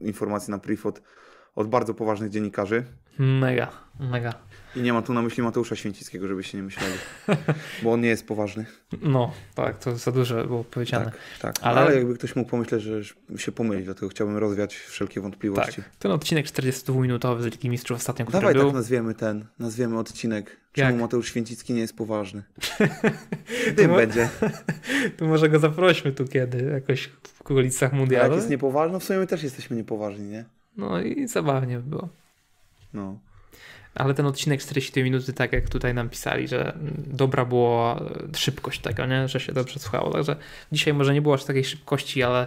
informacje na priv od, od bardzo poważnych dziennikarzy. Mega, mega. I nie ma tu na myśli Mateusza Święcickiego, żeby się nie myśleli, (laughs) bo on nie jest poważny. No, tak, to za dużo było powiedziane. Tak, tak. Ale... Ale... jakby ktoś mógł pomyśleć, że się pomyli, dlatego chciałbym rozwiać wszelkie wątpliwości. Tak. Ten odcinek 42-minutowy z Ligi Mistrzów ostatnio, który Dawaj, tak był... tak nazwiemy ten, nazwiemy odcinek. Czemu Jak? Mateusz Święcicki nie jest poważny? (laughs) Tym będzie. (laughs) to może go zaprośmy tu kiedy, jakoś w okolicach mundialu. A jak jest niepoważny, no w sumie my też jesteśmy niepoważni, nie? No i zabawnie by było. No ale ten odcinek 40 minuty, tak jak tutaj nam pisali, że dobra była szybkość tego, nie? że się dobrze słuchało. Także dzisiaj może nie było aż takiej szybkości, ale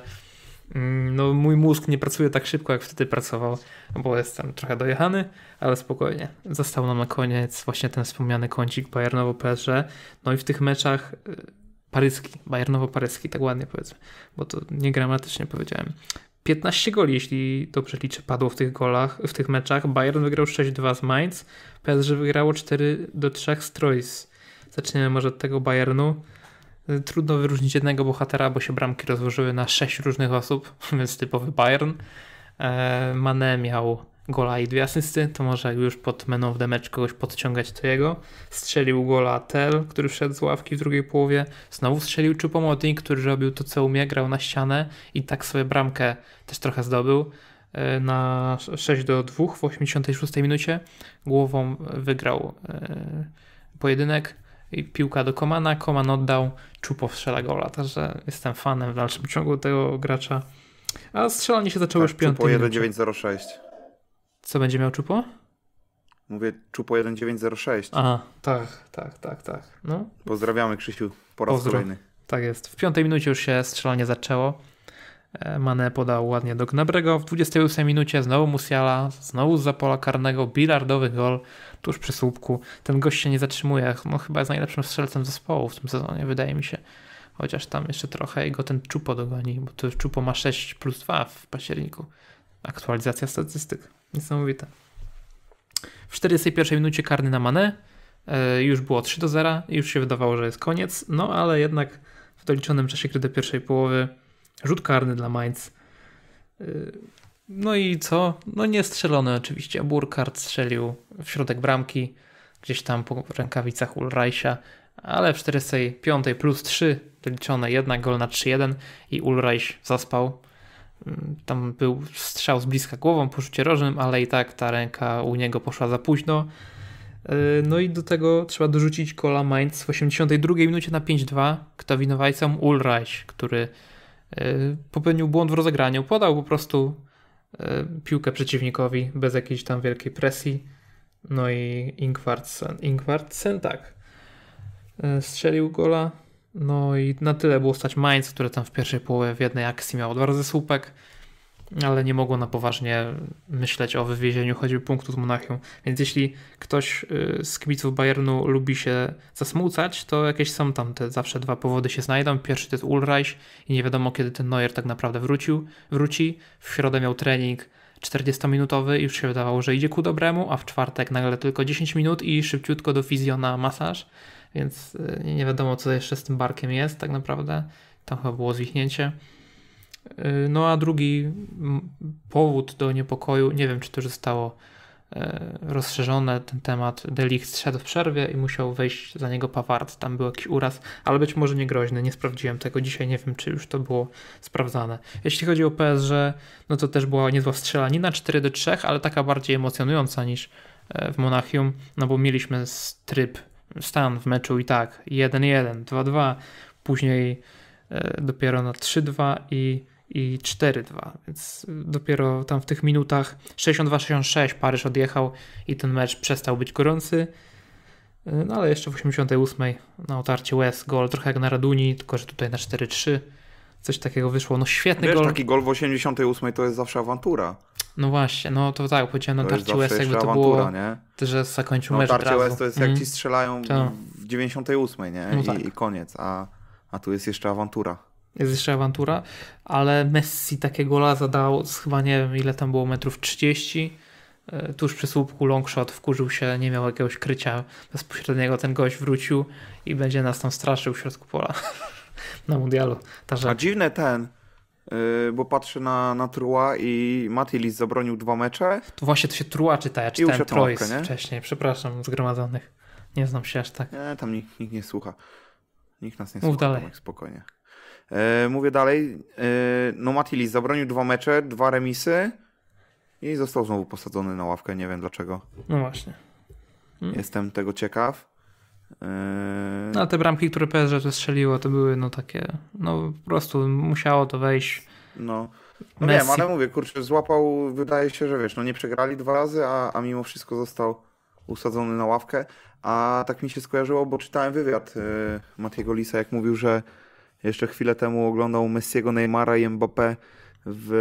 mm, no, mój mózg nie pracuje tak szybko, jak wtedy pracował, bo jestem trochę dojechany, ale spokojnie. Został nam na koniec właśnie ten wspomniany kącik Bayernowo-PSG. No i w tych meczach y, paryski, Bayernowo-paryski, tak ładnie powiedzmy, bo to niegramatycznie powiedziałem. 15 goli, jeśli dobrze liczę, padło w tych golach, w tych meczach. Bayern wygrał 6-2 z Mainz, PSG wygrało 4-3 z Troyes. Zaczniemy może od tego Bayernu. Trudno wyróżnić jednego bohatera, bo się bramki rozłożyły na 6 różnych osób, (laughs) więc typowy Bayern. E, Mane miał gola i dwie asysty, to może już pod man of the match kogoś podciągać to jego. Strzelił gola Tel, który wszedł z ławki w drugiej połowie. Znowu strzelił Chupomotnik, który robił to co umie, grał na ścianę i tak sobie bramkę też trochę zdobył e, na 6 do 2 w 86 minucie. Głową wygrał e, pojedynek i piłka do Komana, Koman oddał, Czupow strzela gola, także jestem fanem w dalszym ciągu tego gracza. A strzelanie się zaczęło tak, już 5 906 co będzie miał czupo? Mówię czupo 1906. A, tak, tak, tak, tak. No. Pozdrawiamy Krzysiu po raz Pozdro. kolejny. Tak jest. W piątej minucie już się strzelanie zaczęło. E, Mane podał ładnie do Gnabrego. W 28 minucie znowu Musiala, znowu z zapola karnego, bilardowy gol tuż przy słupku. Ten gość się nie zatrzymuje. No, chyba jest najlepszym strzelcem zespołu w tym sezonie, wydaje mi się. Chociaż tam jeszcze trochę i go ten Czupo dogoni, bo to Czupo ma 6 plus 2 w październiku. Aktualizacja statystyk. Niesamowite. W 41 minucie karny na Mane. E, już było 3 do 0, już się wydawało, że jest koniec, no ale jednak w doliczonym czasie gry do pierwszej połowy rzut karny dla Mainz. E, no i co? No nie strzelony oczywiście. Burkhardt strzelił w środek bramki, gdzieś tam po rękawicach Ulreicha, ale w 45 plus 3 doliczone jednak gol na 3-1 i Ulreich zaspał. Mm, tam był strzał z bliska głową, poszucie rożnym, ale i tak ta ręka u niego poszła za późno. E, no i do tego trzeba dorzucić kola Mainz w 82 minucie na 5-2 Ktawinowajcom Ulreich, który e, popełnił błąd w rozegraniu. Podał po prostu e, piłkę przeciwnikowi bez jakiejś tam wielkiej presji. No i Ingwardsen, Ingwardsen tak, strzelił gola. No i na tyle było stać Mainz, które tam w pierwszej połowie w jednej akcji miało dwa razy słupek, ale nie mogło na poważnie myśleć o wywiezieniu choćby punktu z Monachium. Więc jeśli ktoś y, z kibiców Bayernu lubi się zasmucać, to jakieś są tam te zawsze dwa powody się znajdą. Pierwszy to jest Ulreich i nie wiadomo kiedy ten Neuer tak naprawdę wrócił, wróci. W środę miał trening 40-minutowy i już się wydawało, że idzie ku dobremu, a w czwartek nagle tylko 10 minut i szybciutko do fizjona masaż więc y, nie wiadomo, co jeszcze z tym barkiem jest tak naprawdę. Tam chyba było zwichnięcie. Y, no a drugi powód do niepokoju, nie wiem, czy to już zostało y, rozszerzone ten temat. Delik szedł w przerwie i musiał wejść za niego Pawart. Tam był jakiś uraz, ale być może nie groźny. Nie sprawdziłem tego dzisiaj, nie wiem, czy już to było sprawdzane. Jeśli chodzi o PSG, no to też była niezła strzelanina 4 do 3, ale taka bardziej emocjonująca niż w Monachium, no bo mieliśmy tryb stan w meczu i tak 1-1, 2-2, później e, dopiero na 3-2 i, i 4-2, więc dopiero tam w tych minutach 62-66 Paryż odjechał i ten mecz przestał być gorący. E, no ale jeszcze w 88 na otarcie łez gol, trochę jak na Raduni, tylko że tutaj na 4-3 coś takiego wyszło. No świetny Wiesz, gol. taki gol w 88 to jest zawsze awantura. No właśnie, no to tak, powiedziałem, no tarcie US jakby to awantura, było, nie? że zakończył no, mecz tarcie US to jest jak mm. ci strzelają to. w 98, nie? No I, tak. I, koniec, a, a tu jest jeszcze awantura. Jest jeszcze awantura, ale Messi takiego gola zadał, chyba nie wiem ile tam było metrów, 30 e, tuż przy słupku longshot wkurzył się, nie miał jakiegoś krycia bezpośredniego, ten gość wrócił i będzie nas tam straszył w środku pola. (laughs) na mundialu. A dziwne ten, Yy, bo patrzę na, na Trua i Matilis zabronił dwa mecze. Tu właśnie to się Trua czyta, ja czytałem Trois wcześniej, przepraszam, zgromadzonych. Nie znam się aż tak. Nie, tam nikt, nikt nie słucha. Nikt nas nie Mów słucha, dalej. Tomek, spokojnie. Yy, mówię dalej, yy, no Matilis zabronił dwa mecze, dwa remisy i został znowu posadzony na ławkę, nie wiem dlaczego. No właśnie. Hmm. Jestem tego ciekaw. Yy, no, ale te bramki, które PSG to strzeliło, to były no takie, no po prostu musiało to wejść. No, no Messi. wiem, ale mówię, kurczę, złapał, wydaje się, że wiesz, no nie przegrali dwa razy, a, a mimo wszystko został usadzony na ławkę. A tak mi się skojarzyło, bo czytałem wywiad yy, Matiego Lisa, jak mówił, że jeszcze chwilę temu oglądał Messiego, Neymara i Mbappé w,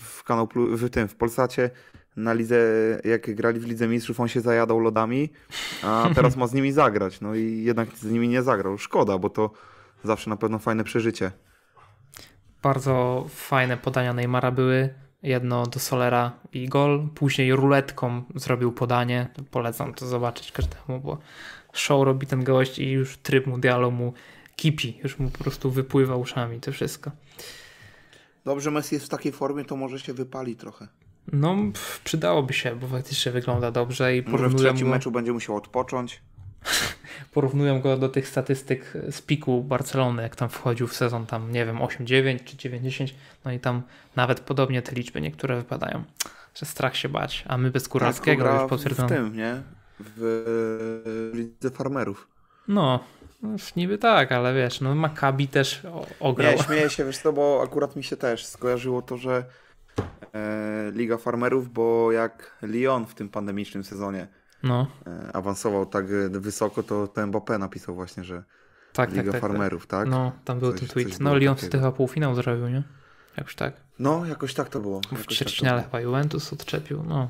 w, kanał, w tym, w Polsacie na lidze, jak grali w Lidze Mistrzów, on się zajadał lodami, a (laughs) teraz ma z nimi zagrać. No i jednak z nimi nie zagrał. Szkoda, bo to zawsze na pewno fajne przeżycie. Bardzo fajne podania Neymara były. Jedno do Solera i gol. Później ruletką zrobił podanie. Polecam to zobaczyć każdemu, bo show robi ten gość i już tryb mundialu mu kipi. Już mu po prostu wypływa uszami to wszystko. Dobrze, Messi jest w takiej formie, to może się wypali trochę. No, przydałoby się, bo faktycznie wygląda dobrze i porównuję Może w trzecim meczu będzie musiał odpocząć. (laughs) porównują go do tych statystyk z piku Barcelony, jak tam wchodził w sezon tam, nie wiem, 8-9 czy 9-10, no i tam nawet podobnie te liczby niektóre wypadają. Że strach się bać, a my bez tak, Kuralskiego tak, już potwierdzono. w tym, nie? W e, Lidze Farmerów. No, no niby tak, ale wiesz, no Maccabi też ograł. Nie, śmieję się, wiesz co, bo akurat mi się też skojarzyło to, że E, Liga Farmerów, bo jak Lyon w tym pandemicznym sezonie no. E, awansował tak wysoko, to, to Mbappé napisał właśnie, że tak, Liga tak, tak, Farmerów, tak? tak? No, tam był coś, ten tweet. No, Lyon wtedy chyba półfinał zrobił, nie? Jakoś tak. No, jakoś tak to było. w ćwierćfinale tak chyba Juventus odczepił, no.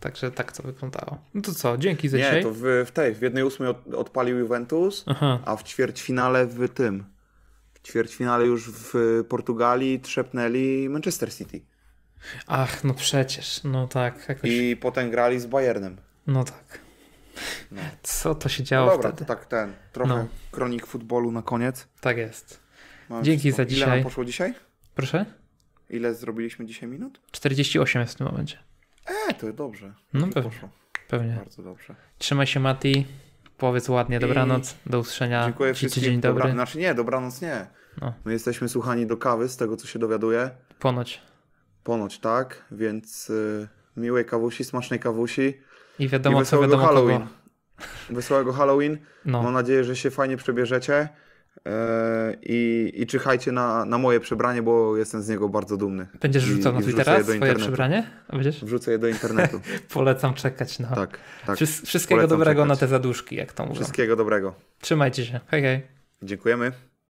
Także tak to wyglądało. No to co, dzięki za nie, dzisiaj. Nie, to w, w tej, w jednej ósmej od, odpalił Juventus, Aha. a w ćwierćfinale w tym. W ćwierćfinale już w Portugalii trzepnęli Manchester City. Ach, no przecież, no tak. Jakoś... I potem grali z Bayernem. No tak. No. Co to się no działo no dobra, wtedy? tak ten, trochę no. kronik futbolu na koniec. Tak jest. Mamy Dzięki wszystko. za dzisiaj. Ile nam poszło dzisiaj? Proszę? Ile zrobiliśmy dzisiaj minut? 48 jest w tym momencie. E, to dobrze. No pewnie. Poszło. Pewnie. Bardzo dobrze. Trzymaj się Mati, powiedz ładnie I... dobranoc, do usłyszenia. Dziękuję wszystkim. Dzień dobry. Dobra... Znaczy nie, dobranoc nie. No. My jesteśmy słuchani do kawy z tego co się dowiaduję. Ponoć. Ponoć tak, więc y, miłej kawusi, smacznej kawusi. I wiadomo, I wesołego co wiadomo Halloween. Kogo. Wesołego Halloween. No. Mam nadzieję, że się fajnie przebierzecie. E, I, I czyhajcie na, na moje przebranie, bo jestem z niego bardzo dumny. Będziesz rzucał I, na Twittera swoje przebranie? Będziesz? Wrzucę je do internetu. (laughs) Polecam czekać. na. Tak, tak. wszystkiego Polecam dobrego czekać. na te zaduszki, jak to mówię. Wszystkiego dobrego. Trzymajcie się. Hej, hej. Dziękujemy.